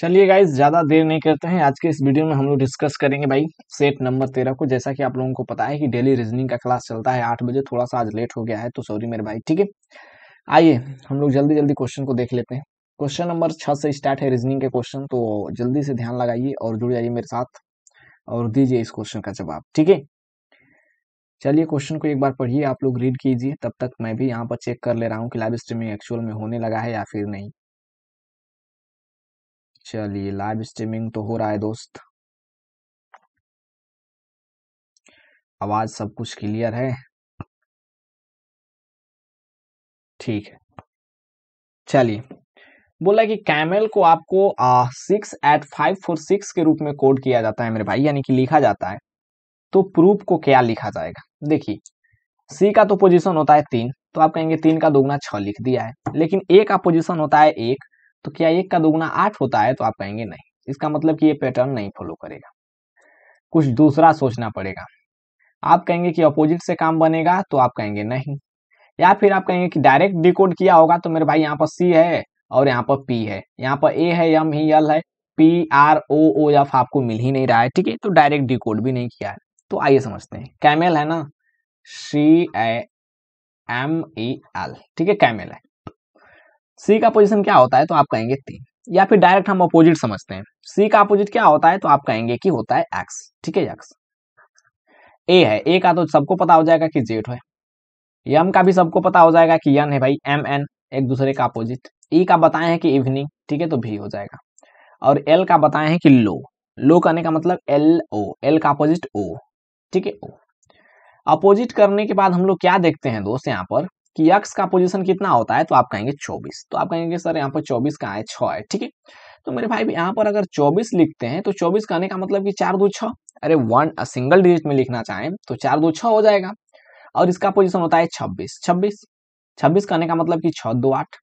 चलिए गाइज ज़्यादा देर नहीं करते हैं आज के इस वीडियो में हम लोग डिस्कस करेंगे भाई सेट नंबर तेरह को जैसा कि आप लोगों को पता है कि डेली रीजनिंग का क्लास चलता है आठ बजे थोड़ा सा आज लेट हो गया है तो सॉरी मेरे भाई ठीक है आइए हम लोग जल्दी जल्दी क्वेश्चन को देख लेते हैं क्वेश्चन नंबर छः से स्टार्ट है रीजनिंग के क्वेश्चन तो जल्दी से ध्यान लगाइए और जुड़ जाइए मेरे साथ और दीजिए इस क्वेश्चन का जवाब ठीक है चलिए क्वेश्चन को एक बार पढ़िए आप लोग रीड कीजिए तब तक मैं भी यहाँ पर चेक कर ले रहा हूँ कि लाइव स्ट्रीमिंग एक्चुअल में होने लगा है या फिर नहीं चलिए लाइव स्ट्रीमिंग तो हो रहा है दोस्त आवाज सब कुछ क्लियर है ठीक है चलिए बोला कि कैमल को आपको six eight five four six के रूप में कोड किया जाता है मेरे भाई यानी कि लिखा जाता है तो प्रूफ को क्या लिखा जाएगा देखिए सी का तो पोजीशन होता है तीन तो आप कहेंगे तीन का दोगुना छ लिख दिया है लेकिन ए का पोजीशन होता है एक तो क्या एक का दोगुना आठ होता है तो आप कहेंगे नहीं इसका मतलब कि ये पैटर्न नहीं फॉलो करेगा कुछ दूसरा सोचना पड़ेगा आप कहेंगे कि अपोजिट से काम बनेगा तो आप कहेंगे नहीं या फिर आप कहेंगे कि डायरेक्ट डिकोड किया होगा तो मेरे भाई यहाँ पर सी है और यहाँ पर पी है यहाँ पर ए है एम ही एल है P R O O F आपको मिल ही नहीं रहा है ठीक है तो डायरेक्ट डिकोड भी नहीं किया है तो आइए समझते हैं कैमेल है ना सी एम ई एल ठीक है कैमेल है सी का पोजिशन क्या होता है तो आप कहेंगे तीन या फिर डायरेक्ट हम अपोजिट समझते हैं सी का अपोजिट क्या होता है तो आप कहेंगे कि होता है एक्स ठीक है एक्स ए है ए का तो सबको पता हो जाएगा कि जेड है यम का भी सबको पता हो जाएगा कि यन है भाई एम एन एक दूसरे का अपोजिट ई e का बताए हैं कि इवनिंग ठीक है तो भी हो जाएगा और एल का बताए हैं कि लो लो करने का मतलब एल ओ एल का अपोजिट ओ ठीक है ओ अपोजिट करने के बाद हम लोग क्या देखते हैं दोस्त यहाँ पर कि यक्स का पोजीशन कितना होता है तो आप कहेंगे चौबीस तो आप कहेंगे सर यहाँ पर चौबीस का है छः है ठीक है तो मेरे भाई यहाँ पर अगर चौबीस लिखते हैं तो चौबीस कहने का मतलब कि चार दो छ अरे वन सिंगल डिजिट में लिखना चाहें तो चार दो छः हो जाएगा और इसका पोजिशन होता है छब्बीस छब्बीस छब्बीस कहने का मतलब कि छ दो आठ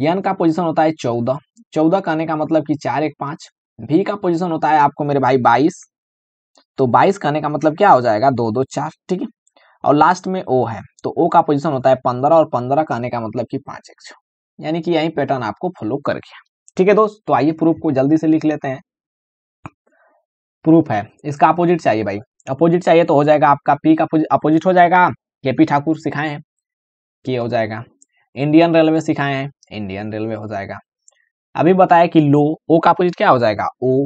यन का पोजिशन होता है चौदह चौदह कहने का मतलब कि चार एक पाँच भी का पोजिशन होता है आपको मेरे भाई बाईस तो बाईस कहने का मतलब क्या हो जाएगा दो दो चार ठीक है और लास्ट में ओ है तो ओ का पोजिशन होता है पंद्रह और पंद्रह का आने का मतलब कि पांच एक्स यानी कि यही पैटर्न आपको फॉलो कर गया ठीक है दोस्त तो आइए प्रूफ को जल्दी से लिख लेते हैं प्रूफ है इसका अपोजिट चाहिए भाई अपोजिट चाहिए तो हो जाएगा आपका पी का अपोजिट हो जाएगा के पी ठाकुर सिखाए हैं कि हो जाएगा इंडियन रेलवे सिखाए हैं इंडियन रेलवे हो जाएगा अभी बताया कि लो ओ का अपोजिट क्या हो जाएगा ओ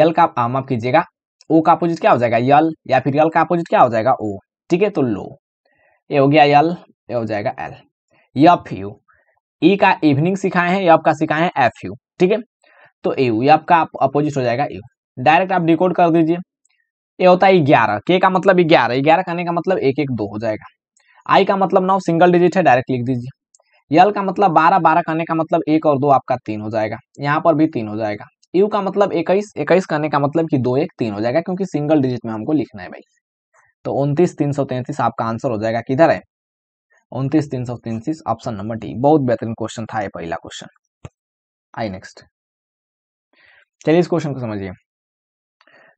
एल का माफ कीजिएगा ओ का अपोजिट क्या हो जाएगा यल या फिर यल का अपोजिट क्या हो जाएगा ओ ठीक है तो लो ये हो गया एल ये हो जाएगा एल एफ यू ई का इवनिंग सिखाए हैं यफ सिखाए हैं एफ यू ठीक है तो यू आपका अपोजिट हो जाएगा यू डायरेक्ट आप डिकोड कर दीजिए ये होता है ग्यारह के का मतलब ग्यारह ग्यारह करने का मतलब एक एक दो हो जाएगा आई का मतलब नौ सिंगल डिजिट है डायरेक्ट लिख दीजिए यल का मतलब बारह बारह करने का मतलब एक और दो आपका तीन हो जाएगा यहाँ पर भी तीन हो जाएगा यू का मतलब इक्कीस इक्कीस करने का मतलब कि दो एक तीन हो जाएगा क्योंकि सिंगल डिजिट में हमको लिखना है भाई तो उनतीस तीन सौ तैंतीस आपका आंसर हो जाएगा किधर है उनतीस तीन सौ तैंतीस ऑप्शन नंबर डी बहुत बेहतरीन क्वेश्चन था ये पहला क्वेश्चन आई नेक्स्ट चलिए इस क्वेश्चन को समझिए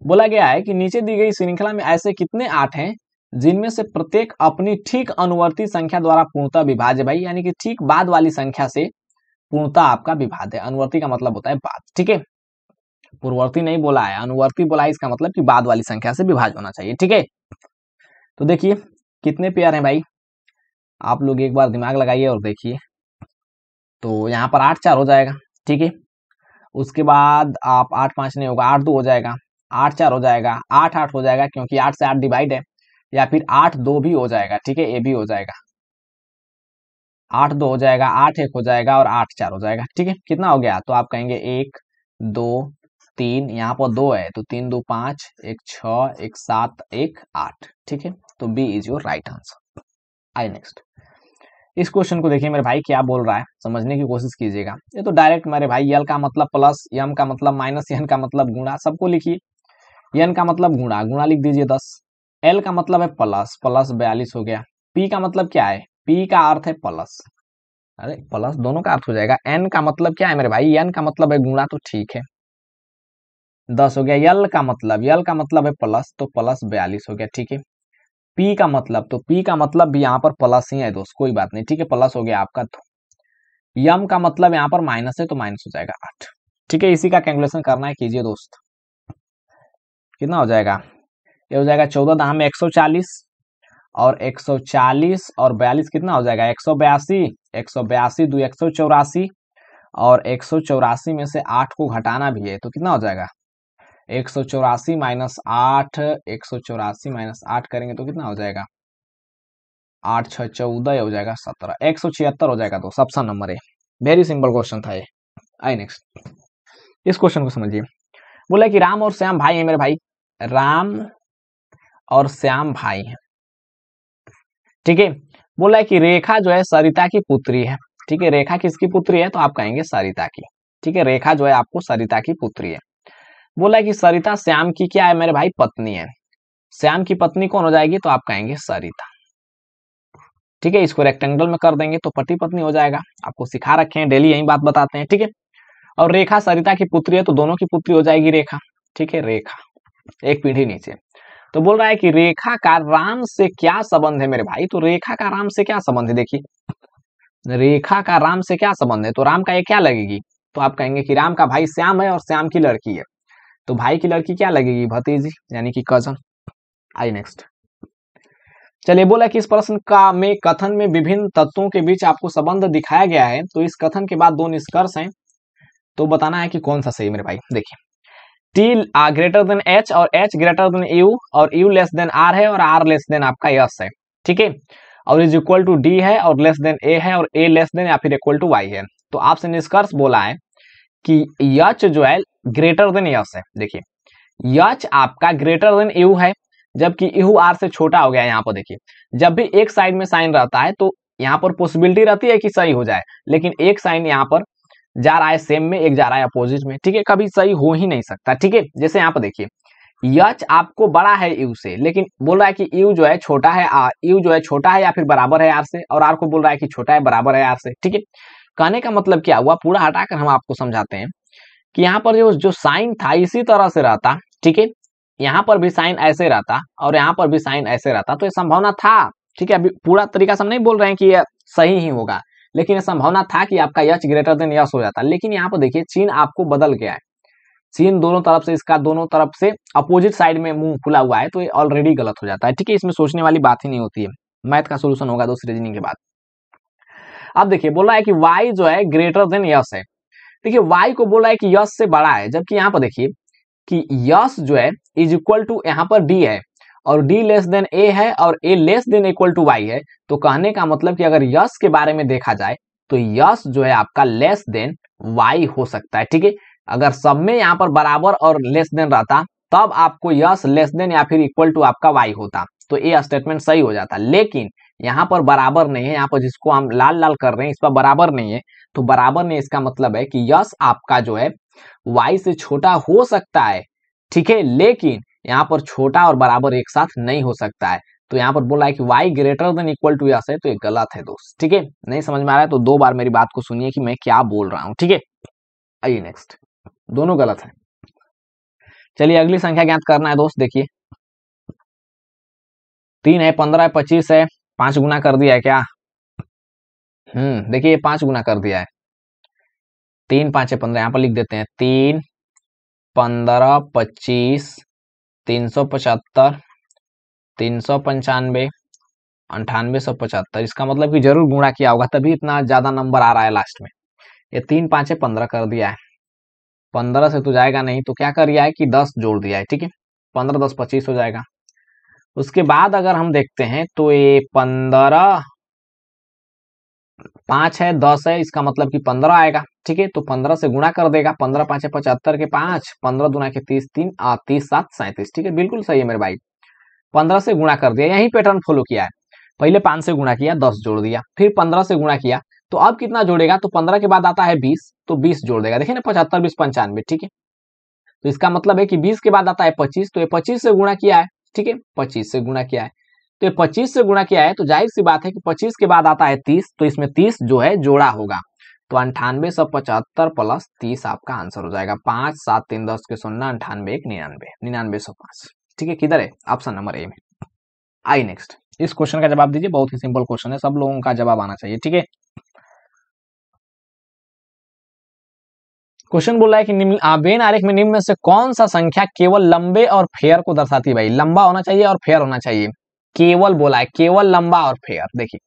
बोला गया है कि नीचे दी गई श्रृंखला में ऐसे कितने आठ हैं जिनमें से प्रत्येक अपनी ठीक अनुवर्ती संख्या द्वारा पूर्णता विभाज्य भाई यानी कि ठीक बाद वाली संख्या से पूर्णता आपका विभाज्य है अनुवर्ती का मतलब होता है बाद ठीक है पूर्ववर्ती नहीं बोला है अनुवर्ती बोला है इसका मतलब कि बाद वाली संख्या से विभाज होना चाहिए ठीक है तो देखिए कितने पेयर हैं भाई आप लोग एक बार दिमाग लगाइए और देखिए तो यहाँ पर आठ चार हो जाएगा ठीक है उसके बाद आप आठ पाँच नहीं होगा आठ दो हो जाएगा आठ चार हो जाएगा आठ आठ हो जाएगा क्योंकि आठ से आठ डिवाइड है या फिर आठ दो भी हो जाएगा ठीक है ए भी हो जाएगा आठ दो हो जाएगा आठ एक हो जाएगा और आठ चार हो जाएगा ठीक है कितना हो गया तो आप कहेंगे एक दो तीन यहाँ पर दो है तो तीन दो पाँच एक छ एक सात एक आठ ठीक है तो B is your right answer आई नेक्स्ट इस क्वेश्चन को देखिए मेरे भाई क्या बोल रहा है समझने की कोशिश कीजिएगा ये तो डायरेक्ट मेरे भाई यल का मतलब प्लस यम का मतलब माइनस यन का मतलब गुणा सबको लिखिए यन का मतलब गुणा गुणा लिख दीजिए दस एल का मतलब है प्लस प्लस बयालीस हो गया पी का मतलब क्या है पी का अर्थ है प्लस अरे प्लस दोनों का अर्थ हो जाएगा एन का मतलब क्या है मेरे भाई एन का मतलब है गुणा तो ठीक है दस हो गया यल का मतलब यल का मतलब है प्लस तो प्लस बयालीस हो गया ठीक है पी का मतलब तो पी का मतलब भी यहाँ पर प्लस ही है दोस्त कोई बात नहीं ठीक है प्लस हो गया आपका तो यम का मतलब यहाँ पर माइनस है तो माइनस हो जाएगा आठ ठीक है इसी का कैलकुलेशन करना है कीजिए दोस्त कितना हो जाएगा ये हो जाएगा चौदह दाम में एक सौ चालीस और एक सौ चालीस और बयालीस कितना हो जाएगा एक सौ बयासी एक सौ बयासी दो एक सौ चौरासी और एक सौ चौरासी में से आठ को घटाना भी है तो कितना हो जाएगा एक सौ चौरासी माइनस आठ एक सौ चौरासी माइनस आठ करेंगे तो कितना हो जाएगा आठ छ चौदह हो जाएगा सत्रह एक सौ छिहत्तर हो जाएगा तो सबसे नंबर है वेरी सिंपल क्वेश्चन था ये आई नेक्स्ट इस क्वेश्चन को समझिए बोला कि राम और श्याम भाई है मेरे भाई राम और श्याम भाई है ठीक है बोला है कि रेखा जो है सरिता की पुत्री है ठीक है रेखा किसकी पुत्री है तो आप कहेंगे सरिता की ठीक है रेखा जो है आपको सरिता की पुत्री है बोला कि सरिता श्याम की क्या है मेरे भाई पत्नी है श्याम की पत्नी कौन हो जाएगी तो आप कहेंगे सरिता ठीक है इसको रेक्टेंगल में कर देंगे तो पति पत्नी हो जाएगा आपको सिखा रखे हैं डेली यही बात बताते हैं ठीक है और रेखा सरिता की पुत्री है तो दोनों की पुत्री हो जाएगी रेखा ठीक है रेखा एक पीढ़ी नीचे तो बोल रहा है कि रेखा का राम से क्या संबंध है मेरे भाई तो रेखा का राम से क्या संबंध है देखिए रेखा का राम से क्या संबंध है तो राम का ये क्या लगेगी तो आप कहेंगे कि राम का भाई श्याम है और श्याम की लड़की है तो भाई की लड़की क्या लगेगी भतीजी यानी कि कजन आई नेक्स्ट चलिए बोला कि इस प्रश्न का में कथन में विभिन्न तत्वों के बीच आपको संबंध दिखाया गया है तो इस कथन के बाद दो निष्कर्ष हैं तो बताना है कि कौन सा सही मेरे भाई देखिए टी ग्रेटर देन एच और एच ग्रेटर देन यू और यू लेस देन आर है और आर लेस देन आपका यस है ठीक है और इज इक्वल टू डी है और लेस देन ए है और ए लेस देन या फिर इक्वल टू वाई है तो आपसे निष्कर्ष बोला है कि यच जो है ग्रेटर देन यस है देखिए यच आपका ग्रेटर देन यू है जबकि यू आर से छोटा हो गया यहाँ पर देखिए जब भी एक साइड में साइन रहता है तो यहाँ पर पॉसिबिलिटी रहती है कि सही हो जाए लेकिन एक साइन यहाँ पर जा रहा है सेम में एक जा रहा है अपोजिट में ठीक है कभी सही हो ही नहीं सकता ठीक है जैसे यहाँ पर देखिए यच आपको बड़ा है यू से लेकिन बोल रहा है कि यू जो है छोटा है आर यू जो है छोटा है या फिर बराबर है आर से और आर को बोल रहा है कि छोटा है बराबर है आर से ठीक है कहने का मतलब क्या हुआ पूरा हटाकर हम आपको समझाते हैं कि यहाँ पर जो जो साइन था इसी तरह से रहता ठीक है यहाँ पर भी साइन ऐसे रहता और यहाँ पर भी साइन ऐसे रहता तो ये संभावना था ठीक है अभी पूरा तरीका से हम नहीं बोल रहे हैं कि यह सही ही होगा लेकिन यह संभावना था कि आपका यच ग्रेटर देन यश हो जाता लेकिन यहाँ पर देखिए चीन आपको बदल गया है चीन दोनों तरफ से इसका दोनों तरफ से अपोजिट साइड में मुंह खुला हुआ है तो ये ऑलरेडी गलत हो जाता है ठीक है इसमें सोचने वाली बात ही नहीं होती है मैथ का सोल्यूशन होगा दूसरे रीजनिंग के बाद अब देखिए रहा है कि वाई जो है ग्रेटर देन यस है देखिए वाई को बोला है कि यश से बड़ा है जबकि यहाँ पर देखिए कि यश जो है इज इक्वल टू यहाँ पर डी है और डी लेस देन ए है और A less than equal to Y है तो कहने का मतलब कि अगर यश के बारे में देखा जाए तो यश जो है आपका लेस देन वाई हो सकता है ठीक है अगर सब में यहाँ पर बराबर और लेस देन रहता तब आपको यश लेस देन या फिर इक्वल टू आपका वाई होता तो ये स्टेटमेंट सही हो जाता लेकिन यहाँ पर बराबर नहीं है यहाँ पर जिसको हम लाल लाल कर रहे हैं इस पर बराबर नहीं है तो बराबर में इसका मतलब है कि यस आपका जो है वाई से छोटा हो सकता है ठीक है लेकिन यहाँ पर छोटा और बराबर एक साथ नहीं हो सकता है तो यहाँ पर बोला है कि Y greater than equal to S है तो ये गलत है दोस्त ठीक है नहीं समझ में आ रहा है तो दो बार मेरी बात को सुनिए कि मैं क्या बोल रहा हूँ ठीक है आइए नेक्स्ट दोनों गलत है चलिए अगली संख्या ज्ञात करना है दोस्त देखिए तीन है पंद्रह है पच्चीस है पांच गुना कर दिया है क्या हम्म देखिए पांच गुना कर दिया है तीन पांच पंद्रह यहाँ पर लिख देते हैं तीन पंद्रह पच्चीस तीन सौ पचहत्तर तीन सौ पंचानवे अंठानवे सौ पचहत्तर इसका मतलब कि जरूर गुणा किया होगा तभी इतना ज्यादा नंबर आ रहा है लास्ट में ये तीन पांचे पंद्रह कर दिया है पंद्रह से तो जाएगा नहीं तो क्या कर दिया है कि दस जोड़ दिया है ठीक है पंद्रह दस पच्चीस हो जाएगा उसके बाद अगर हम देखते हैं तो ये पंद्रह पांच है दस है इसका मतलब कि पंद्रह आएगा ठीक है तो पंद्रह से गुणा कर देगा पंद्रह पांच पचहत्तर के पांच पंद्रह दुना के तीस तीन और तीस सात सैंतीस ठीक है बिल्कुल सही है मेरे भाई पंद्रह से गुणा कर दिया यही पैटर्न फॉलो किया है पहले पांच से गुणा किया दस जोड़ दिया फिर पंद्रह से गुणा किया तो अब कितना जोड़ेगा तो पंद्रह के बाद आता है बीस तो बीस जोड़ देगा देखिए ना पचहत्तर बीस पंचानवे ठीक है तो इसका मतलब है कि बीस के बाद आता है पच्चीस तो ये पच्चीस से गुणा किया है ठीक है पच्चीस से गुणा किया है तो ये 25 से गुणा किया है तो जाहिर सी बात है कि 25 के बाद आता है 30 तो इसमें 30 जो है जोड़ा होगा तो अंठानवे सौ पचहत्तर प्लस तीस आपका आंसर हो जाएगा पांच सात तीन दस के सुनना अंठानवे एक निन्यानवे निन्यानवे सौ पांच ठीक है किधर है ऑप्शन नंबर ए में आई नेक्स्ट इस क्वेश्चन का जवाब दीजिए बहुत ही सिंपल क्वेश्चन है सब लोगों का जवाब आना चाहिए ठीक है क्वेश्चन बोल रहा है कि निम्न आबेन आरेख में निम्न में से कौन सा संख्या केवल लंबे और फेयर को दर्शाती है भाई लंबा होना चाहिए और फेयर होना चाहिए केवल बोला है केवल लंबा और फेयर देखिए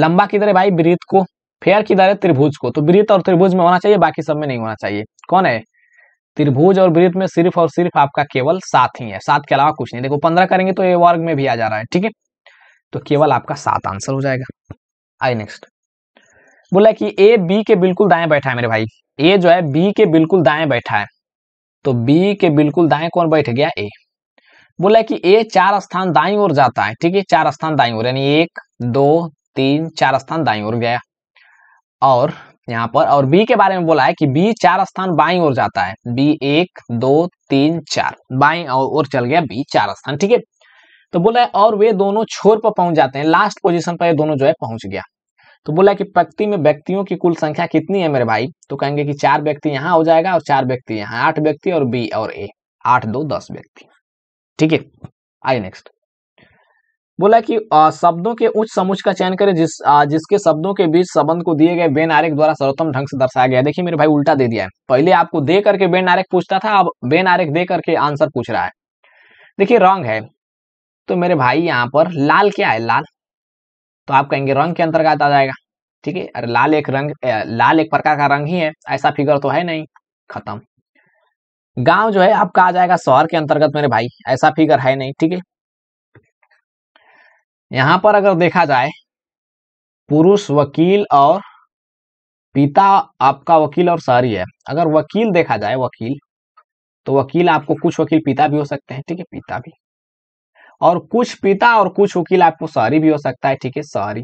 लंबा किधर है भाई ब्रीत को फेयर किधर है त्रिभुज को तो ब्रीत और त्रिभुज में होना चाहिए बाकी सब में नहीं होना चाहिए कौन है त्रिभुज और वृत्त में सिर्फ और सिर्फ आपका केवल सात ही है सात के अलावा कुछ नहीं देखो पंद्रह करेंगे तो ए वर्ग में भी आ जा रहा है ठीक है तो केवल आपका सात आंसर हो जाएगा आई नेक्स्ट बोला कि ए बी के बिल्कुल दाएं बैठा है मेरे भाई ए जो है बी के बिल्कुल दाएं बैठा है तो बी के बिल्कुल दाएं कौन बैठ गया ए बोला कि ए चार स्थान दाई ओर जाता है ठीक है चार स्थान दाई ओर यानी एक दो तीन चार स्थान दाई ओर गया और यहाँ पर और बी के बारे में बोला है कि बी चार स्थान बाई ओर जाता है बी एक दो तीन चार बाई और चल गया बी चार स्थान ठीक है तो बोला है और वे दोनों छोर पर पहुंच जाते हैं लास्ट पोजीशन पर ये दोनों जो है पहुंच गया तो बोला है कि प्रकृति में व्यक्तियों की कुल संख्या कितनी है मेरे भाई तो कहेंगे कि चार व्यक्ति यहाँ हो जाएगा और चार व्यक्ति यहाँ आठ व्यक्ति और बी और ए आठ दो दस व्यक्ति ठीक है आई नेक्स्ट बोला कि आ, शब्दों के उच्च समुच का चयन करें जिस आ, जिसके शब्दों के बीच संबंध को दिए गए बेन आरेख द्वारा सर्वोत्तम ढंग से दर्शाया गया देखिए मेरे भाई उल्टा दे दिया है पहले आपको दे करके बेन आरेख पूछता था अब बेन आरेख दे करके आंसर पूछ रहा है देखिए रंग है तो मेरे भाई यहाँ पर लाल क्या है लाल तो आप कहेंगे रंग के अंतर्गत आ जाएगा ठीक है अरे लाल एक रंग लाल एक प्रकार का रंग ही है ऐसा फिगर तो है नहीं खत्म गांव जो है आपका आ जाएगा शहर के अंतर्गत मेरे भाई ऐसा फिगर है नहीं ठीक है यहां पर अगर देखा जाए पुरुष वकील और पिता आपका वकील और शहरी है अगर वकील देखा जाए वकील तो वकील आपको कुछ वकील पिता भी हो सकते हैं ठीक है पिता भी और कुछ पिता और कुछ वकील आपको शहरी भी हो सकता है ठीक है शहरी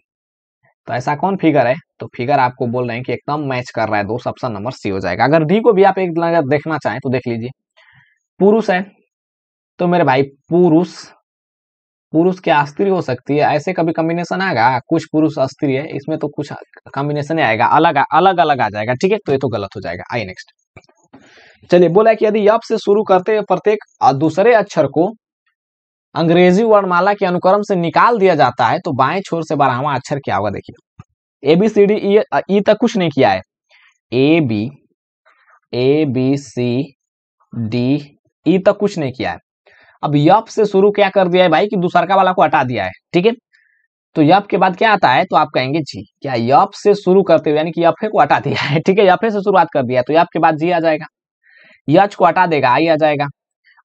तो ऐसा कौन फिगर है तो फिगर आपको बोल रहे हैं कि एकदम मैच कर रहा है दोस्त ऑप्शन नंबर सी हो जाएगा अगर डी को भी आप एक नजर देखना चाहें तो देख लीजिए पुरुष है तो मेरे भाई पुरुष पुरुष के स्त्री हो सकती है ऐसे कभी कॉम्बिनेशन आएगा कुछ पुरुष स्त्री है इसमें तो कुछ कॉम्बिनेशन ही आएगा अलग अलग अलग आ जाएगा ठीक है तो ये तो गलत हो जाएगा आई नेक्स्ट चलिए बोला कि यदि यप से शुरू करते प्रत्येक दूसरे अक्षर को अंग्रेजी वर्णमाला के अनुक्रम से निकाल दिया जाता है तो बाएं छोर से बारहवा अक्षर क्या होगा देखिए ए बी सी डी ई तक कुछ नहीं किया है A B A B C D E तक कुछ नहीं किया है अब यप से शुरू क्या कर दिया है भाई कि दूसरका वाला को हटा दिया है ठीक है तो यप के बाद क्या आता है तो आप कहेंगे जी क्या यप से शुरू करते हुए यानी कि यफे को हटा दिया है ठीक है यफे से शुरुआत कर दिया तो यप के बाद जी आ जाएगा यच को हटा देगा आई आ जाएगा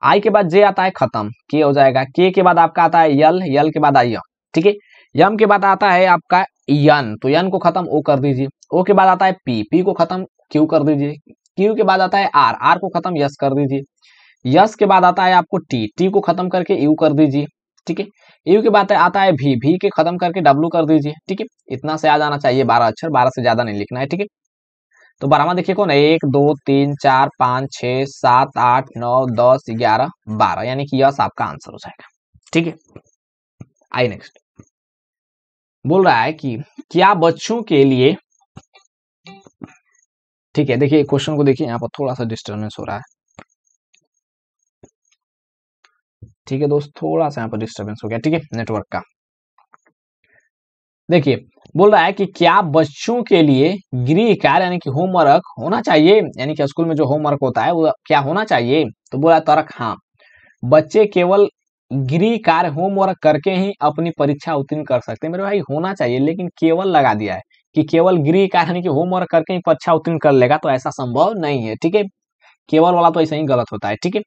आई के बाद जे आता है खत्म के हो जाएगा के के बाद आपका आता है यल यल के बाद आई ठीक है यम के बाद आता है आपका यन तो यन को खत्म ओ कर दीजिए ओ के बाद आता है पी पी को खत्म क्यू कर दीजिए क्यू के बाद आता है आर आर को खत्म यस कर दीजिए यस के बाद आता है आपको टी टी को खत्म करके यू कर दीजिए ठीक है यू के बाद आता है भी भी के खत्म करके डब्लू कर दीजिए ठीक है इतना से आ जाना चाहिए बारह अक्षर बारह से ज्यादा नहीं लिखना है ठीक है तो बारहवा देखिए कौन है एक दो तीन चार पाँच छः सात आठ नौ दस ग्यारह बारह यानी कि यस आपका आंसर हो जाएगा ठीक है आई नेक्स्ट बोल रहा है कि क्या बच्चों के लिए ठीक है देखिए क्वेश्चन को देखिए यहाँ पर थोड़ा सा डिस्टर्बेंस हो रहा है ठीक है दोस्त थोड़ा सा यहाँ पर डिस्टर्बेंस हो गया ठीक है नेटवर्क का देखिए बोल रहा है कि क्या बच्चों के लिए गृह कार्य यानी कि होमवर्क होना चाहिए यानी कि स्कूल में जो होमवर्क होता है वो क्या होना चाहिए तो बोला तरक हाँ बच्चे केवल गृह कार्य होमवर्क करके ही अपनी परीक्षा उत्तीर्ण कर सकते हैं मेरे भाई होना चाहिए लेकिन केवल लगा दिया है कि केवल गृह कार्य यानी कि होमवर्क करके ही परीक्षा उत्तीर्ण कर लेगा तो ऐसा संभव नहीं है ठीक है केवल वाला तो ऐसा ही गलत होता है ठीक है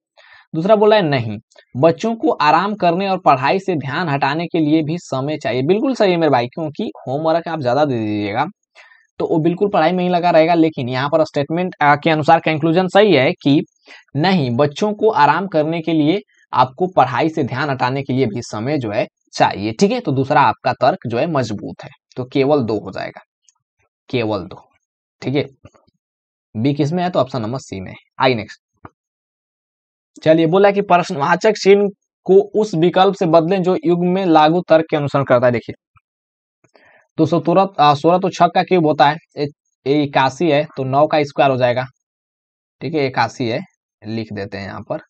दूसरा बोला है नहीं बच्चों को आराम करने और पढ़ाई से ध्यान हटाने के लिए भी समय चाहिए बिल्कुल सही है मेरे भाई क्योंकि होमवर्क आप ज्यादा दे दीजिएगा तो वो बिल्कुल पढ़ाई में ही लगा रहेगा लेकिन यहाँ पर स्टेटमेंट के अनुसार कंक्लूजन सही है कि नहीं बच्चों को आराम करने के लिए आपको पढ़ाई से ध्यान हटाने के लिए भी समय जो है चाहिए ठीक है तो दूसरा आपका तर्क जो है मजबूत है तो केवल दो हो जाएगा केवल दो ठीक है बी किस में है तो ऑप्शन नंबर सी में आई नेक्स्ट चलिए बोला कि प्रश्नवाचक चिन्ह को उस विकल्प से बदलें जो युग में लागू तर्क के अनुसरण करता है देखिए तो सो तुरंत सोलह तो का क्यूब होता है इक्यासी है तो नौ का स्क्वायर हो जाएगा ठीक है इक्यासी है लिख देते हैं यहाँ पर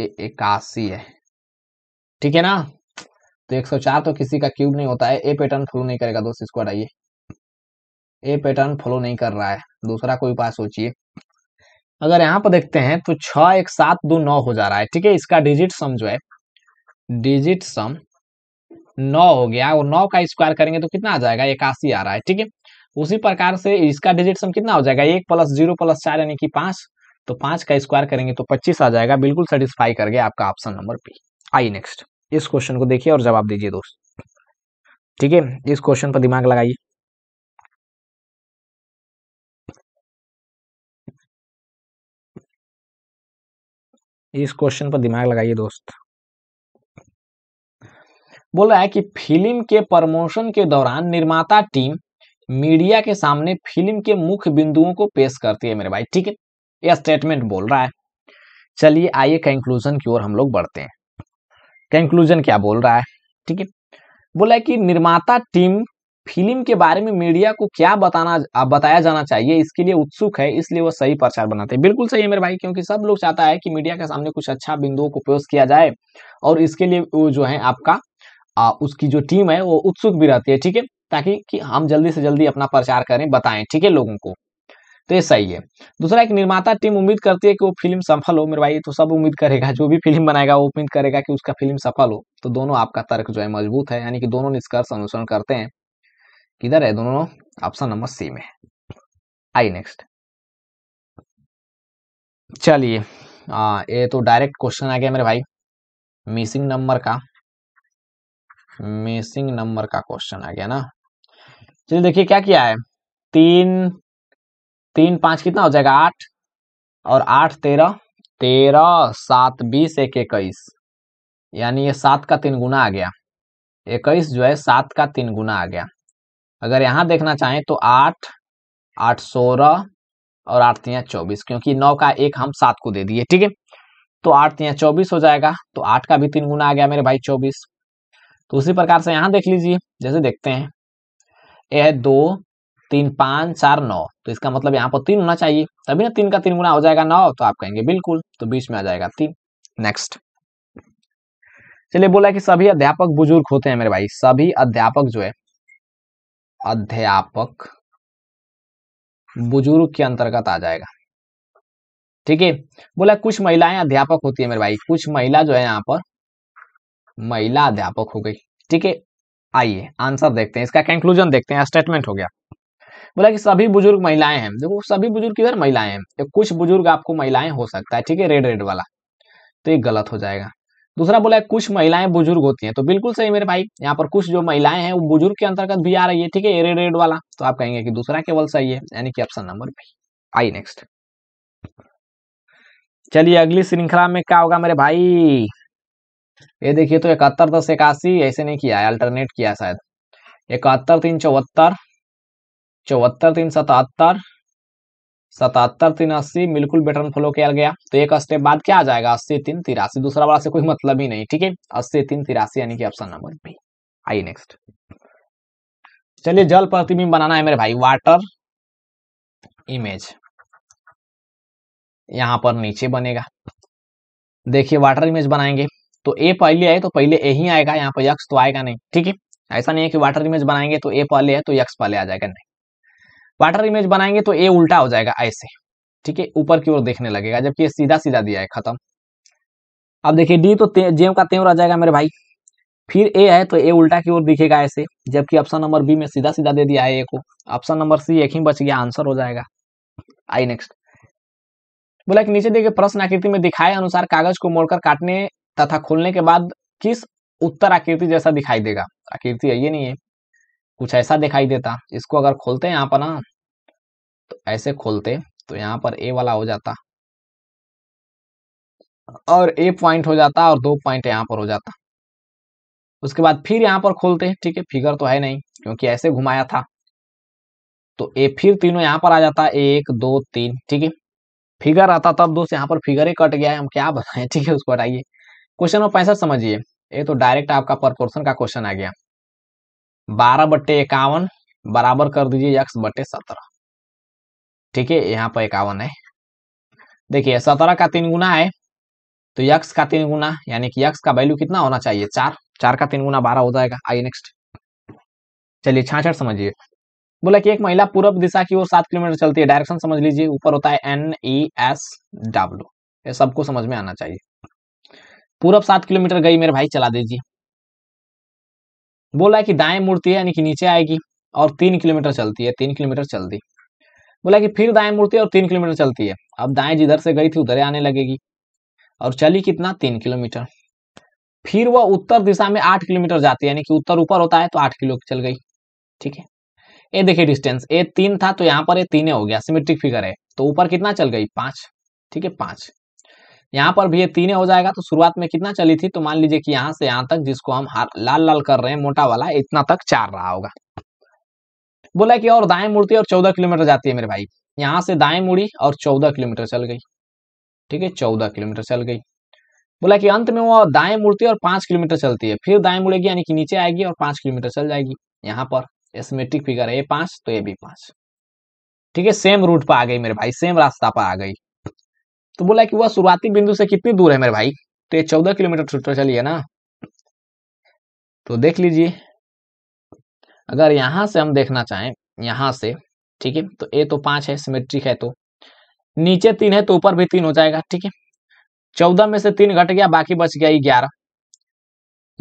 इक्यासी है ठीक है ना तो चार तो किसी का क्यूब नहीं होता है ए पैटर्न फॉलो नहीं करेगा दोस्त स्क्वायर आइए ए पैटर्न फॉलो नहीं कर रहा है दूसरा कोई उपाय सोचिए अगर यहाँ पर देखते हैं तो छ एक सात दो नौ हो जा रहा है ठीक है इसका डिजिट सम जो है डिजिट सम नौ हो गया और नौ का स्क्वायर करेंगे तो कितना आ जाएगा इक्यासी आ रहा है ठीक है उसी प्रकार से इसका डिजिट सम कितना हो जाएगा एक प्लस जीरो प्लस चार यानी कि पांच तो पांच का स्क्वायर करेंगे तो पच्चीस आ जाएगा बिल्कुल सेटिस्फाई कर गया आपका ऑप्शन नंबर पी आई नेक्स्ट इस क्वेश्चन को देखिए और जवाब दीजिए दोस्त ठीक है इस क्वेश्चन पर दिमाग लगाइए इस क्वेश्चन पर दिमाग लगाइए दोस्त बोल रहा है कि फिल्म के प्रमोशन के दौरान निर्माता टीम मीडिया के सामने फिल्म के मुख्य बिंदुओं को पेश करती है मेरे भाई ठीक है यह स्टेटमेंट बोल रहा है चलिए आइए कंक्लूजन की ओर हम लोग बढ़ते हैं कंक्लूजन क्या बोल रहा है ठीक है बोला है कि निर्माता टीम फिल्म के बारे में मीडिया को क्या बताना बताया जाना चाहिए इसके लिए उत्सुक है इसलिए वो सही प्रचार बनाते हैं बिल्कुल सही है मेरे भाई क्योंकि सब लोग चाहता है कि मीडिया के सामने कुछ अच्छा बिंदुओं को पेश किया जाए और इसके लिए वो जो है आपका आ, उसकी जो टीम है वो उत्सुक भी रहती है ठीक है ताकि कि हम जल्दी से जल्दी अपना प्रचार करें बताएं ठीक है लोगों को तो ये सही है दूसरा एक निर्माता टीम उम्मीद करती है कि वो फिल्म सफल हो मेरे भाई तो सब उम्मीद करेगा जो भी फिल्म बनाएगा वो उम्मीद करेगा कि उसका फिल्म सफल हो तो दोनों आपका तर्क जो है मजबूत है यानी कि दोनों निष्कर्ष अनुसरण करते हैं किधर है दोनों ऑप्शन नंबर सी में आई नेक्स्ट चलिए ये तो डायरेक्ट क्वेश्चन आ गया मेरे भाई मिसिंग नंबर का मिसिंग नंबर का क्वेश्चन आ गया ना चलिए देखिए क्या किया है तीन तीन पांच कितना हो जाएगा आठ और आठ तेरह तेरह सात बीस एक इक्कीस यानी ये सात का तीन गुना आ गया इक्कीस जो है सात का तीन गुना आ गया अगर यहाँ देखना चाहें तो आठ आठ सोलह और आठ तिया चौबीस क्योंकि नौ का एक हम सात को दे दिए ठीक है तो आठ तिया चौबीस हो जाएगा तो आठ का भी तीन गुना आ गया मेरे भाई चौबीस तो उसी प्रकार से यहाँ देख लीजिए जैसे देखते हैं यह है दो तीन पाँच चार नौ तो इसका मतलब यहाँ पर तीन होना चाहिए तभी ना तीन का तीन गुना हो जाएगा नौ तो आप कहेंगे बिल्कुल तो बीच में आ जाएगा तीन नेक्स्ट चलिए बोला कि सभी अध्यापक बुजुर्ग होते हैं मेरे भाई सभी अध्यापक जो है अध्यापक बुजुर्ग के अंतर्गत आ जाएगा ठीक है बोला कुछ महिलाएं अध्यापक होती है मेरे भाई कुछ महिला जो है यहाँ पर महिला अध्यापक हो गई ठीक है आइए आंसर देखते हैं इसका कंक्लूजन देखते हैं स्टेटमेंट हो गया बोला कि सभी बुजुर्ग महिलाएं हैं देखो सभी बुजुर्ग की महिलाएं हैं कुछ बुजुर्ग आपको महिलाएं हो सकता है ठीक है रेड रेड वाला तो ये गलत हो जाएगा दूसरा बोला है कुछ महिलाएं बुजुर्ग होती हैं तो बिल्कुल सही मेरे भाई यहाँ पर कुछ जो महिलाएं हैं वो बुजुर्ग के अंतर्गत भी आ रही है ठीक है एरे रेड वाला तो आप कहेंगे कि दूसरा केवल सही है यानी कि ऑप्शन नंबर बी आई नेक्स्ट चलिए अगली श्रृंखला में क्या होगा मेरे भाई ये देखिए तो इकहत्तर दस इक्यासी ऐसे नहीं किया है अल्टरनेट किया शायद इकहत्तर तीन चौहत्तर चौहत्तर तीन सतहत्तर सतहत्तर तीन अस्सी बिल्कुल बेटर फॉलो किया गया तो एक स्टेप बाद क्या आ जाएगा अस्सी तीन तिरासी दूसरा वाला से कोई मतलब ही नहीं ठीक है अस्सी तीन तिरासी यानी कि ऑप्शन नंबर बी आई नेक्स्ट चलिए जल प्रतिबिंब बनाना है मेरे भाई वाटर इमेज यहाँ पर नीचे बनेगा देखिए वाटर इमेज बनाएंगे तो ए पहले आए तो पहले ए ही आएगा यहाँ पर यक्स तो आएगा नहीं ठीक है ऐसा नहीं है कि वाटर इमेज बनाएंगे तो ए पहले है तो यक्स पहले आ जाएगा नहीं वाटर इमेज बनाएंगे तो ए उल्टा हो जाएगा ऐसे ठीक है ऊपर की ओर देखने लगेगा जबकि ये सीधा सीधा दिया है खत्म अब देखिए डी तो जेम का तेवर रह जाएगा मेरे भाई फिर ए है तो ए उल्टा की ओर दिखेगा ऐसे जबकि ऑप्शन नंबर बी में सीधा सीधा दे दिया है ए को ऑप्शन नंबर सी एक ही बच गया आंसर हो जाएगा आई नेक्स्ट बोला कि नीचे देखिए प्रश्न आकृति में दिखाए अनुसार कागज को मोड़कर काटने तथा खोलने के बाद किस उत्तर आकृति जैसा दिखाई देगा आकृति है ये नहीं है कुछ ऐसा दिखाई देता इसको अगर खोलते हैं यहाँ पर ना तो ऐसे खोलते तो यहाँ पर ए वाला हो जाता और ए पॉइंट हो जाता और दो पॉइंट यहाँ पर हो जाता उसके बाद फिर यहाँ पर खोलते ठीक है फिगर तो है नहीं क्योंकि ऐसे घुमाया था तो ए फिर तीनों यहाँ पर आ जाता एक दो तीन ठीक है फिगर आता तब दोस्त यहाँ पर फिगर ही कट गया है हम क्या बताएं ठीक है उसको हटाइए क्वेश्चन नंबर पैंसठ समझिए ये तो डायरेक्ट आपका परपोर्सन का क्वेश्चन आ गया बारह बट्टे इक्यावन बराबर कर दीजिए यक्स बट्टे सत्रह ठीक है यहाँ पर इक्यावन है देखिए सत्रह का तीन गुना है तो यक्स का तीन गुना यानी कि यक्स का वैल्यू कितना होना चाहिए चार चार का तीन गुना बारह हो जाएगा आइए नेक्स्ट चलिए छाछठ समझिए बोला कि एक महिला पूर्व दिशा की ओर सात किलोमीटर चलती है डायरेक्शन समझ लीजिए ऊपर होता है एन ई एस डब्ल्यू ये सबको समझ में आना चाहिए पूर्व सात किलोमीटर गई मेरे भाई चला दीजिए बोला है कि दाएं मुड़ती है यानी कि नीचे आएगी और तीन किलोमीटर चलती है तीन किलोमीटर चलती बोला कि फिर दाएं मुड़ती है और तीन किलोमीटर चलती है अब दाएं जिधर से गई थी उधर आने लगेगी और चली कितना तीन किलोमीटर फिर वह उत्तर दिशा में आठ किलोमीटर जाती है यानी कि उत्तर ऊपर होता है तो आठ किलो चल गई ठीक है ये देखिए डिस्टेंस ए तीन था तो यहाँ पर ये तीन हो गया सिमेट्रिक फिगर है तो ऊपर कितना चल गई पांच ठीक है पांच यहाँ पर भी ये तीन हो जाएगा तो शुरुआत में कितना चली थी तो मान लीजिए कि यहाँ से यहाँ तक जिसको हम लाल लाल कर रहे हैं मोटा वाला इतना तक चार रहा होगा बोला कि और दाएं मुड़ती और चौदह किलोमीटर जाती है मेरे भाई यहाँ से दाएं मुड़ी और चौदह किलोमीटर चल गई ठीक है चौदह किलोमीटर चल गई बोला कि अंत में वो दाएं मुड़ती और पांच किलोमीटर चलती है फिर दाएं मुड़ेगी यानी कि नीचे आएगी और पांच किलोमीटर चल जाएगी यहाँ पर एसमेट्रिक फिगर है ए पांच तो ए बी पांच ठीक है सेम रूट पर आ गई मेरे भाई सेम रास्ता पर आ गई तो बोला कि वह शुरुआती बिंदु से कितनी दूर है मेरे भाई तो ये चौदह किलोमीटर छुट्टा चलिए ना तो देख लीजिए अगर यहाँ से हम देखना चाहें यहाँ से ठीक है तो ए तो पांच है सिमेट्रिक है तो नीचे तीन है तो ऊपर भी तीन हो जाएगा ठीक है चौदह में से तीन घट गया बाकी बच गया ग्यारह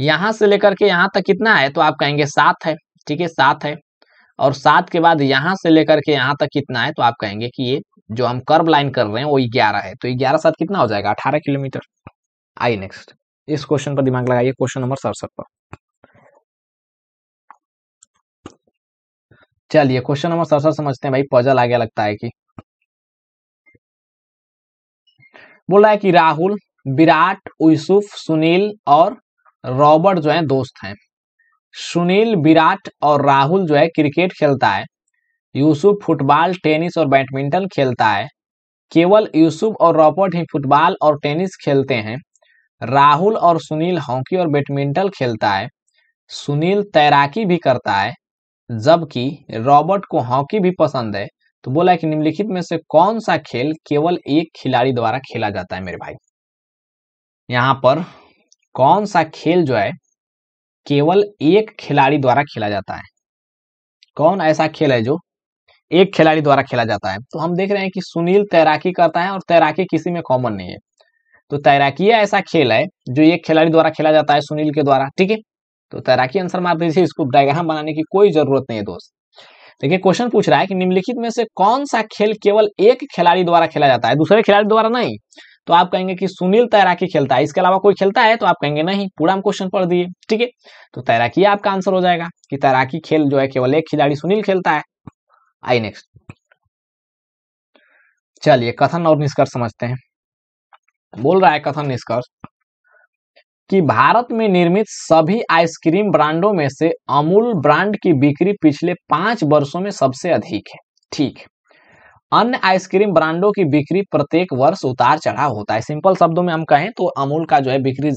यहां से लेकर के यहाँ तक कितना है तो आप कहेंगे सात है ठीक है सात है और सात के बाद यहाँ से लेकर के यहाँ तक कितना है तो आप कहेंगे कि ये जो हम कर्व लाइन कर रहे हैं वो ग्यारह है तो ग्यारह सात कितना हो जाएगा अठारह किलोमीटर आई नेक्स्ट इस क्वेश्चन पर दिमाग लगाइए क्वेश्चन नंबर सड़सठ पर चलिए क्वेश्चन नंबर सड़सठ समझते हैं भाई पजल आगे लगता है कि बोल रहा है कि राहुल विराट यूसुफ सुनील और रॉबर्ट जो है दोस्त हैं सुनील विराट और राहुल जो है क्रिकेट खेलता है यूसुफ फुटबॉल टेनिस और बैडमिंटन खेलता है केवल यूसुफ और रॉबर्ट ही फुटबॉल और टेनिस खेलते हैं राहुल और सुनील हॉकी और बैडमिंटन खेलता है सुनील तैराकी भी करता है जबकि रॉबर्ट को हॉकी भी पसंद है तो बोला कि निम्नलिखित में से कौन सा खेल केवल एक खिलाड़ी द्वारा खेला जाता है मेरे भाई यहाँ पर कौन सा खेल जो है केवल एक खिलाड़ी द्वारा खेला जाता है कौन ऐसा खेल है जो एक खिलाड़ी द्वारा खेला जाता है तो हम देख रहे हैं कि सुनील तैराकी करता है और तैराकी किसी में कॉमन नहीं है तो तैराकी ऐसा खेल है जो एक खिलाड़ी द्वारा खेला जाता है सुनील के द्वारा ठीक है तो तैराकी आंसर मार दीजिए इसको डायग्राम बनाने की कोई जरूरत नहीं है दोस्त देखिए क्वेश्चन पूछ रहा है कि निम्नलिखित में से कौन सा खेल केवल एक खिलाड़ी द्वारा खेला जाता है दूसरे खिलाड़ी द्वारा नहीं तो आप कहेंगे कि सुनील तैराकी खेलता है इसके अलावा कोई खेलता है तो आप कहेंगे नहीं पूरा हम क्वेश्चन पढ़ दिए ठीक है तो तैराकी आपका आंसर हो जाएगा कि तैराकी खेल जो है केवल एक खिलाड़ी सुनील खेलता है आई नेक्स्ट चलिए कथन और निष्कर्ष समझते हैं बोल रहा है कथन निष्कर्ष कि भारत में निर्मित सभी आइसक्रीम ब्रांडों में से अमूल ब्रांड की बिक्री पिछले पांच वर्षों में सबसे अधिक है ठीक है अन्य आइसक्रीम ब्रांडों की बिक्री प्रत्येक वर्ष उतार चढ़ाव होता है सिंपल शब्दों में हम कहें तो अमूल का जो है बिक्री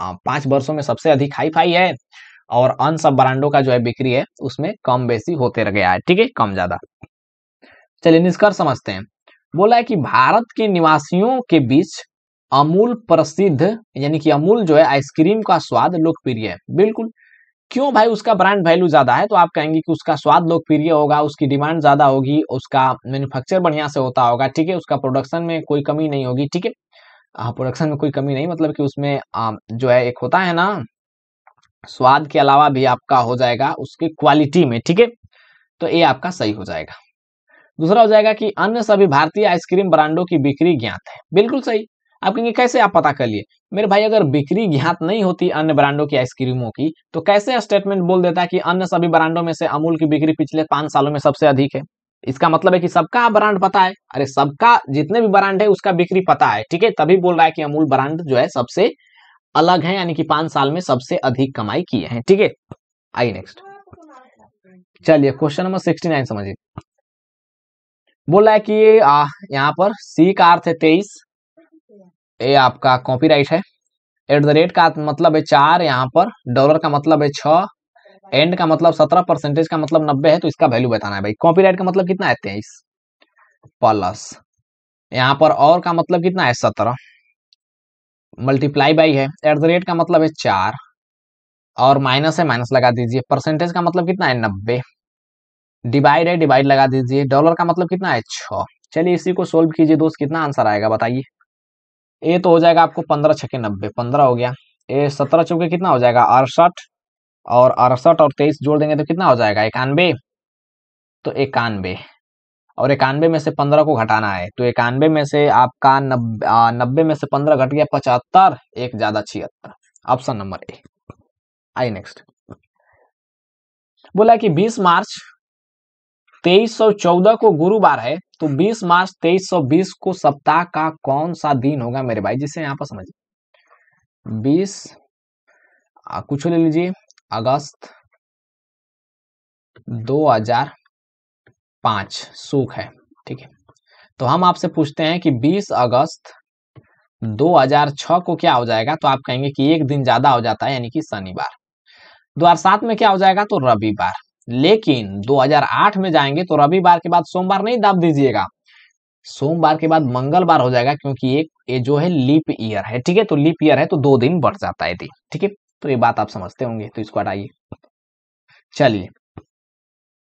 पांच वर्षों में सबसे अधिक हाई फाई है और अन्य सब ब्रांडों का जो है बिक्री है उसमें कम बेसी होते रह गया है ठीक है कम ज्यादा चलिए निष्कर्ष समझते हैं बोला है कि भारत के निवासियों के बीच अमूल प्रसिद्ध यानी कि अमूल जो है आइसक्रीम का स्वाद लोकप्रिय है बिल्कुल क्यों भाई उसका ब्रांड वैल्यू ज्यादा है तो आप कहेंगे कि उसका स्वाद लोकप्रिय होगा उसकी डिमांड ज्यादा होगी उसका मैन्युफैक्चर बढ़िया से होता होगा ठीक है उसका प्रोडक्शन में कोई कमी नहीं होगी ठीक है प्रोडक्शन हाँ, में कोई कमी नहीं मतलब कि उसमें जो है एक होता है ना स्वाद के अलावा भी आपका हो जाएगा उसकी क्वालिटी में ठीक है तो ये आपका सही हो जाएगा दूसरा हो जाएगा कि अन्य सभी भारतीय आइसक्रीम ब्रांडों की बिक्री ज्ञात है बिल्कुल सही आप कहेंगे कैसे आप पता कर लिए मेरे भाई अगर बिक्री ज्ञात नहीं होती अन्य ब्रांडों की आइसक्रीमों की तो कैसे स्टेटमेंट बोल देता है कि अन्य सभी ब्रांडों में से अमूल की बिक्री पिछले पांच सालों में सबसे अधिक है इसका मतलब है कि सबका ब्रांड पता है अरे सबका जितने भी ब्रांड है उसका बिक्री पता है ठीक है तभी बोल रहा है कि अमूल ब्रांड जो है सबसे अलग है यानी कि पांच साल में सबसे अधिक कमाई किए हैं ठीक है आइए नेक्स्ट चलिए क्वेश्चन नंबर सिक्सटी नाइन समझिए बोल रहा है कि यहाँ पर सी का अर्थ है तेईस ये आपका कॉपीराइट है एट द रेट का मतलब है चार यहाँ पर डॉलर का मतलब है छ एंड का मतलब सत्रह परसेंटेज का मतलब नब्बे है तो इसका वैल्यू बताना है भाई कॉपीराइट का मतलब कितना है तेईस प्लस यहाँ पर और का मतलब कितना है सत्रह मल्टीप्लाई बाई है एट द रेट का मतलब है चार और माइनस है माइनस लगा दीजिए परसेंटेज का मतलब कितना है नब्बे डिवाइड है डिवाइड लगा दीजिए डॉलर का मतलब कितना है छ चलिए इसी को सोल्व कीजिए दोस्त कितना आंसर आएगा बताइए ए तो हो जाएगा आपको पंद्रह छके नब्बे पंद्रह हो गया ए सत्रह चौके कितना हो जाएगा अड़सठ और अड़सठ और तेईस जोड़ देंगे तो कितना हो जाएगा इक्यानबे तो इक्यानबे और इक्यानबे में से पंद्रह को घटाना है तो इक्यानबे में से आपका नब्बे नब्बे में से पंद्रह घट गया पचहत्तर एक ज्यादा छिहत्तर ऑप्शन नंबर ए आई नेक्स्ट बोला कि 20 मार्च 2314 को गुरुवार है तो 20 मार्च 2320 को सप्ताह का कौन सा दिन होगा मेरे भाई जिसे यहाँ पर समझिए 20 आ, कुछ ले लीजिए अगस्त 2005 सुख है ठीक है तो हम आपसे पूछते हैं कि 20 अगस्त 2006 को क्या हो जाएगा तो आप कहेंगे कि एक दिन ज्यादा हो जाता है यानी कि शनिवार दो हजार सात में क्या हो जाएगा तो रविवार लेकिन 2008 में जाएंगे तो रविवार के बाद सोमवार नहीं दाब दीजिएगा सोमवार के बाद मंगलवार हो जाएगा क्योंकि एक ये जो है लीप ईयर है ठीक है तो लीप ईयर है तो दो दिन बढ़ जाता है ठीक है तो ये बात आप समझते होंगे तो इसको हटाइए चलिए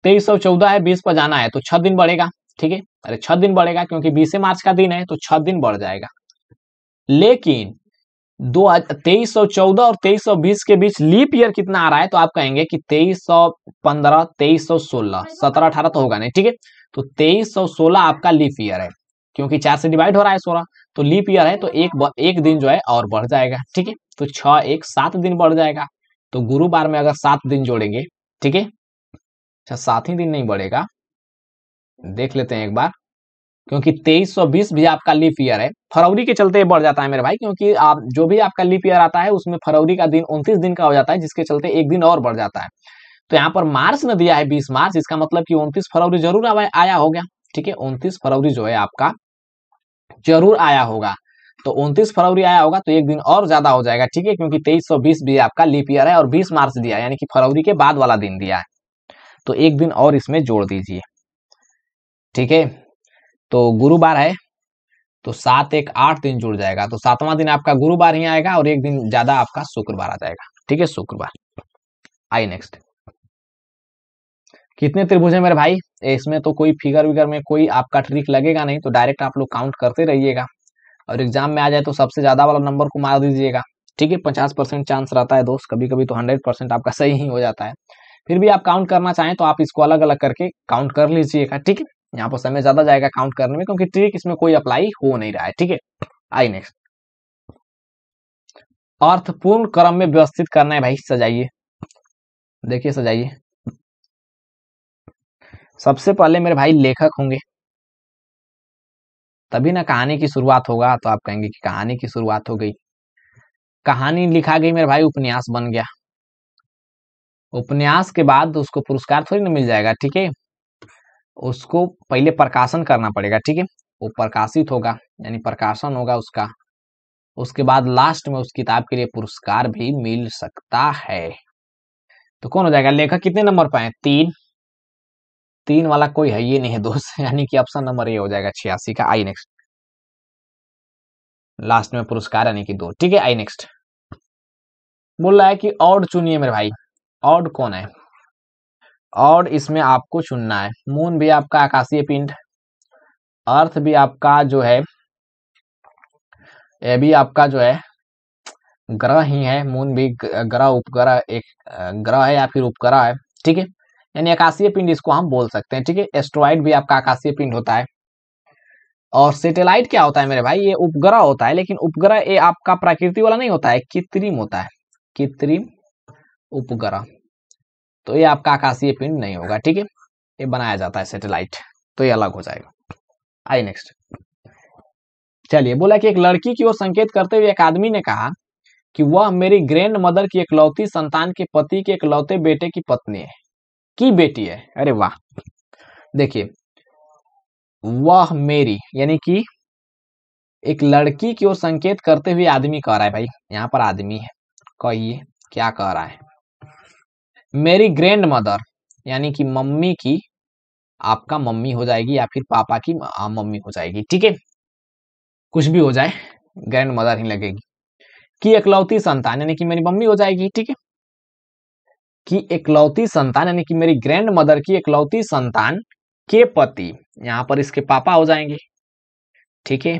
तेईस सौ चौदह है बीस पर जाना है तो छह दिन बढ़ेगा ठीक है अरे छह दिन बढ़ेगा क्योंकि बीस मार्च का दिन है तो छह दिन बढ़ जाएगा लेकिन दो तेईस सौ चौदह और तेईस सौ बीस के बीच लीप ईयर कितना आ रहा है तो आप कहेंगे कि तेईस सौ पंद्रह तेईस सौ सोलह सत्रह अठारह तो होगा नहीं ठीक है तो तेईस सौ सोलह आपका लीप ईयर है क्योंकि चार से डिवाइड हो रहा है सोलह तो लीप ईयर है तो एक एक दिन जो है और बढ़ जाएगा ठीक है तो छह एक सात दिन बढ़ जाएगा तो गुरुवार में अगर सात दिन जोड़ेंगे ठीक है अच्छा सात ही दिन नहीं बढ़ेगा देख लेते हैं एक बार क्योंकि 2320 भी आपका लीप ईयर है फरवरी के चलते बढ़ जाता है मेरे भाई क्योंकि आप जो भी आपका लीप ईयर आता है उसमें फरवरी का दिन उनतीस दिन का हो जाता है जिसके चलते एक दिन और बढ़ जाता है तो यहाँ पर मार्च ने दिया है बीस मार्च इसका मतलब कि उन्तीस फरवरी जरूर आया हो गया ठीक है उनतीस फरवरी जो है आपका जरूर आया होगा तो उनतीस फरवरी आया होगा तो एक दिन और ज्यादा हो जाएगा ठीक है क्योंकि बीस भी आपका लीप ईयर है और बीस मार्च दिया यानी कि फरवरी के बाद वाला दिन दिया है तो एक दिन और इसमें जोड़ दीजिए ठीक है तो गुरुवार है तो सात एक आठ दिन जुड़ जाएगा तो सातवां दिन आपका गुरुवार ही आएगा और एक दिन ज्यादा आपका शुक्रवार आ जाएगा ठीक है शुक्रवार आई नेक्स्ट कितने त्रिभुज है मेरे भाई इसमें तो कोई फिगर विगर में कोई आपका ट्रिक लगेगा नहीं तो डायरेक्ट आप लोग काउंट करते रहिएगा और एग्जाम में आ जाए तो सबसे ज्यादा वाला नंबर को मार दीजिएगा ठीक है पचास परसेंट चांस रहता है दोस्त कभी कभी तो हंड्रेड परसेंट आपका सही ही हो जाता है फिर भी आप काउंट करना चाहें तो आप इसको अलग अलग करके काउंट कर लीजिएगा ठीक है यहाँ पर समय ज्यादा जाएगा काउंट करने में क्योंकि ट्रिक इसमें कोई अप्लाई हो नहीं रहा है ठीक है आई नेक्स्ट अर्थपूर्ण क्रम में व्यवस्थित करना है भाई सजाइए देखिए सजाइए सबसे पहले मेरे भाई लेखक होंगे तभी ना कहानी की शुरुआत होगा तो आप कहेंगे कि कहानी की शुरुआत हो गई कहानी लिखा गई मेरे भाई उपन्यास बन गया उपन्यास के बाद उसको पुरस्कार थोड़ी ना मिल जाएगा ठीक है उसको पहले प्रकाशन करना पड़ेगा ठीक है वो प्रकाशित होगा यानी प्रकाशन होगा उसका उसके बाद लास्ट में उस किताब के लिए पुरस्कार भी मिल सकता है तो कौन हो जाएगा लेखक कितने नंबर पर है तीन तीन वाला कोई है ये नहीं है दोस्त यानी कि ऑप्शन नंबर ये हो जाएगा छियासी का आई नेक्स्ट लास्ट में पुरस्कार यानी कि दो ठीक है आई नेक्स्ट बोल रहा है कि ऑड चुनिए मेरे भाई ऑड कौन है और इसमें आपको चुनना है मून भी आपका आकाशीय पिंड अर्थ भी आपका जो है ये भी आपका जो है ग्रह ही है मून भी ग्रह उपग्रह एक ग्रह है या फिर उपग्रह है ठीक है यानी आकाशीय पिंड इसको हम बोल सकते हैं ठीक है एस्ट्रॉइड भी आपका आकाशीय पिंड होता है और सेटेलाइट क्या होता है मेरे भाई ये उपग्रह होता है लेकिन उपग्रह ये आपका प्रकृति वाला नहीं होता है कृत्रिम होता है कृत्रिम उपग्रह तो ये आपका आकाशीय पिंड नहीं होगा ठीक है ये बनाया जाता है सैटेलाइट तो ये अलग हो जाएगा आई नेक्स्ट चलिए बोला कि एक लड़की की ओर संकेत करते हुए एक आदमी ने कहा कि वह मेरी ग्रैंड मदर की एकलौती संतान के पति के एकलौते बेटे की पत्नी है की बेटी है अरे वाह देखिए वह मेरी यानी कि एक लड़की की ओर संकेत करते हुए आदमी कह रहा है भाई यहाँ पर आदमी है कहिए क्या कह रहा है मेरी ग्रैंड मदर यानी कि मम्मी की आपका मम्मी हो जाएगी या फिर पापा की मम्मी हो जाएगी ठीक है कुछ भी हो जाए ग्रैंड मदर ही लगेगी की एकलौती संतान यानी कि मेरी मम्मी हो जाएगी ठीक है कि एकलौती संतान यानी कि मेरी ग्रैंड मदर की एकलौती संतान के पति यहाँ पर इसके पापा हो जाएंगे ठीक है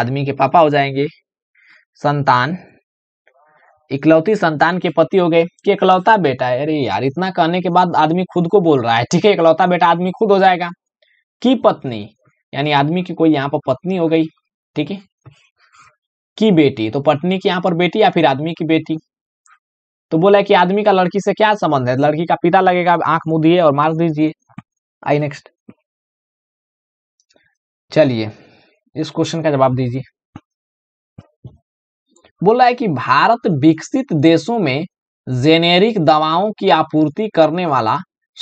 आदमी के पापा हो जाएंगे संतान इकलौती संतान के पति हो गए कि इकलौता बेटा है अरे यार इतना कहने के बाद आदमी खुद को बोल रहा है ठीक है इकलौता बेटा आदमी खुद हो जाएगा की पत्नी यानी आदमी की कोई यहाँ पर पत्नी हो गई ठीक है की बेटी तो पत्नी की यहाँ पर बेटी या फिर आदमी की बेटी तो बोला कि आदमी का लड़की से क्या संबंध है लड़की का पिता लगेगा आंख मुंह दिए और मार दीजिए आई नेक्स्ट चलिए इस क्वेश्चन का जवाब दीजिए बोला है कि भारत विकसित देशों में जेनेरिक दवाओं की आपूर्ति करने वाला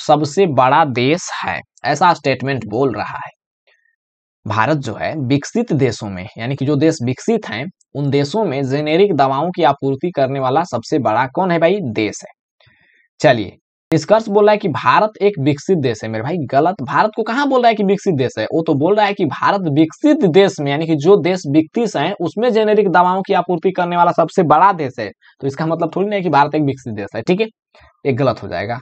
सबसे बड़ा देश है ऐसा स्टेटमेंट बोल रहा है भारत जो है विकसित देशों में यानी कि जो देश विकसित हैं उन देशों में जेनेरिक दवाओं की आपूर्ति करने वाला सबसे बड़ा कौन है भाई देश है चलिए स्कर्स बोल रहा है कि भारत एक विकसित देश है मेरे भाई गलत भारत को कहाँ बोल रहा है कि विकसित देश है वो तो बोल रहा है कि भारत विकसित देश में यानी कि जो देश विकसित है उसमें जेनेरिक दवाओं की आपूर्ति करने वाला सबसे बड़ा देश है तो इसका मतलब थोड़ी नहीं है कि भारत एक विकसित देश है ठीक है एक गलत हो जाएगा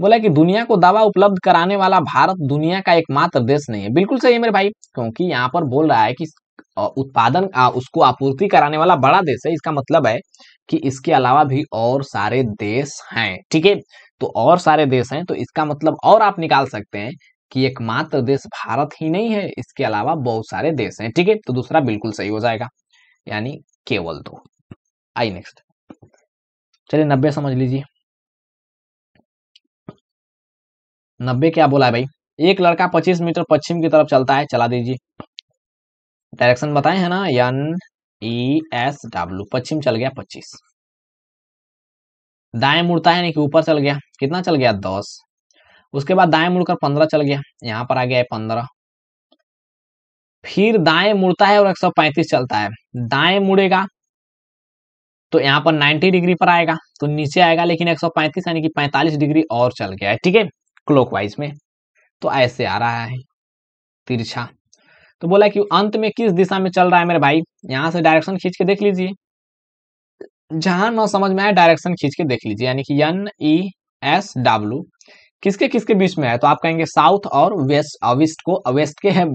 बोला कि दुनिया को दवा उपलब्ध कराने वाला भारत दुनिया का एकमात्र देश नहीं है बिल्कुल सही है मेरे भाई क्योंकि यहाँ पर बोल रहा है कि उत्पादन उसको आपूर्ति कराने वाला बड़ा देश है इसका मतलब है कि इसके अलावा भी और सारे देश हैं ठीक है तो और सारे देश हैं तो इसका मतलब और आप निकाल सकते हैं कि एकमात्र देश भारत ही नहीं है इसके अलावा बहुत सारे देश हैं ठीक है तो दूसरा बिल्कुल सही हो जाएगा यानी केवल दो आई नेक्स्ट चलिए नब्बे समझ लीजिए नब्बे क्या बोला है भाई एक लड़का पच्चीस मीटर पश्चिम की तरफ चलता है चला दीजिए डायरेक्शन बताए है ना एन ई एस डब्ल्यू पश्चिम चल गया पच्चीस दाएं मुड़ता है यानी कि ऊपर चल गया कितना चल गया दस उसके बाद दाएं मुड़कर पंद्रह चल गया यहाँ पर आ गया है पंद्रह फिर दाएं मुड़ता है और एक सौ पैंतीस चलता है दाएं मुड़ेगा तो यहाँ पर नाइन्टी डिग्री पर आएगा तो नीचे आएगा लेकिन एक सौ पैंतीस यानी कि पैंतालीस डिग्री और चल गया है ठीक है क्लॉकवाइज में तो ऐसे आ रहा है तिरछा तो बोला कि अंत में किस दिशा में चल रहा है मेरे भाई यहाँ से डायरेक्शन खींच के देख लीजिए जहां ना समझ में आए डायरेक्शन खींच के देख लीजिए यानी कि एन ई एस डब्ल्यू किसके किसके बीच में है तो आप कहेंगे साउथ और वेस्ट अवेस्ट को वेस्ट के है